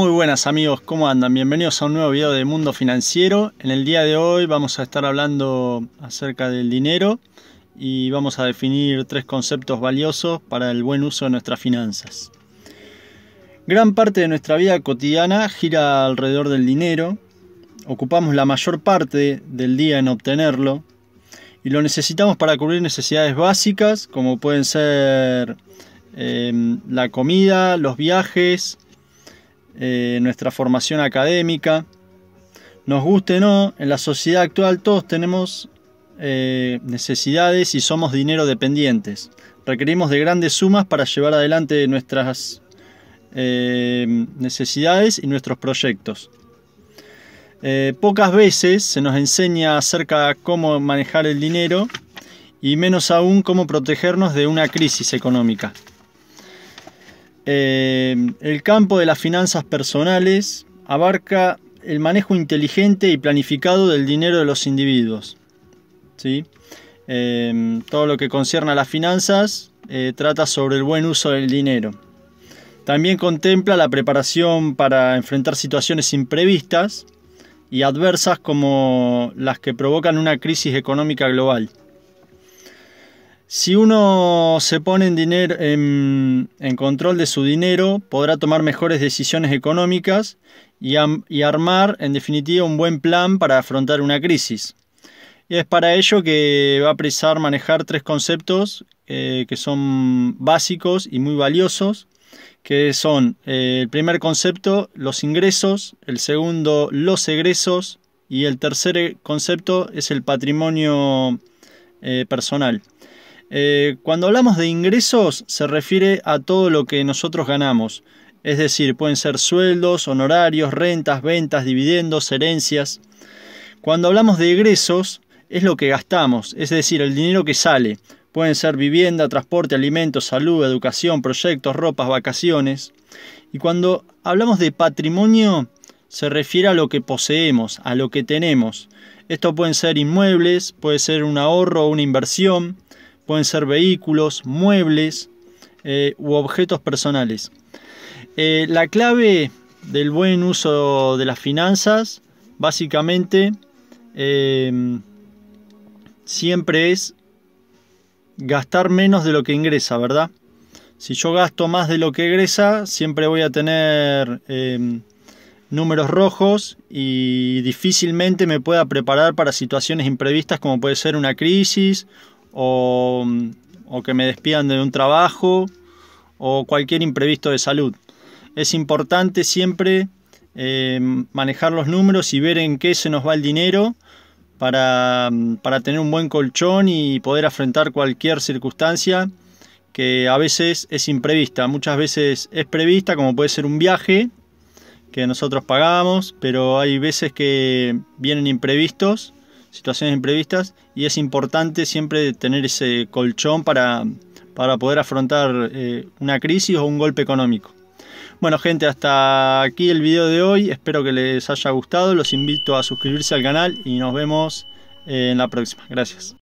Muy buenas amigos, ¿cómo andan? Bienvenidos a un nuevo video de Mundo Financiero. En el día de hoy vamos a estar hablando acerca del dinero y vamos a definir tres conceptos valiosos para el buen uso de nuestras finanzas. Gran parte de nuestra vida cotidiana gira alrededor del dinero. Ocupamos la mayor parte del día en obtenerlo y lo necesitamos para cubrir necesidades básicas como pueden ser eh, la comida, los viajes, eh, nuestra formación académica. Nos guste o no, en la sociedad actual todos tenemos eh, necesidades y somos dinero dependientes. Requerimos de grandes sumas para llevar adelante nuestras eh, necesidades y nuestros proyectos. pocas veces se nos enseña acerca de cómo manejar el dinero y menos aún cómo protegernos de una crisis económica. Em, el campo de las finanzas personales abarca el manejo inteligente y planificado del dinero de los individuos. Em, todo lo que concierne a las finanzas eh, trata sobre el buen uso del dinero. También contempla la preparación para enfrentar situaciones imprevistas y adversas como las que provocan una crisis económica global. Si uno se pone en, dinero, en, control de su dinero, podrá tomar mejores decisiones económicas y, armar, en definitiva, un buen plan para afrontar una crisis. Y es para ello que va a precisar manejar tres conceptos eh, que son básicos y muy valiosos, que son eh, el primer concepto, los ingresos, el segundo, los egresos, y el tercer eh, concepto es el patrimonio personal. Eh, cuando hablamos de ingresos se refiere a todo lo que nosotros ganamos, es decir, pueden ser sueldos, honorarios, rentas, ventas, dividendos, herencias. Cuando hablamos de egresos es lo que gastamos, es decir, el dinero que sale. Pueden ser vivienda, transporte, alimentos, salud, educación, proyectos, ropas, vacaciones. Y cuando hablamos de patrimonio se refiere a lo que poseemos, a lo que tenemos. Esto pueden ser inmuebles, puede ser un ahorro o una inversión pueden ser vehículos, muebles eh, u objetos personales. Eh, la clave del buen uso de las finanzas básicamente eh, siempre es gastar menos de lo que ingresa, ¿verdad? Si yo gasto más de lo que ingresa, siempre voy a tener em, números rojos y difícilmente me pueda preparar para situaciones imprevistas como puede ser una crisis o, que me despidan de un trabajo o cualquier imprevisto de salud. Es importante siempre eh, manejar los números y ver en qué se nos va el dinero para, tener un buen colchón y poder afrontar cualquier circunstancia que a veces es imprevista. Muchas veces es prevista, como puede ser un viaje que nosotros pagamos, pero hay veces que vienen imprevistos situaciones imprevistas y es importante siempre tener ese colchón para, para poder afrontar eh, una crisis o un golpe económico. Bueno gente, hasta aquí el video de hoy, espero que les haya gustado, los invito a suscribirse al canal y nos vemos eh, en la próxima. Gracias.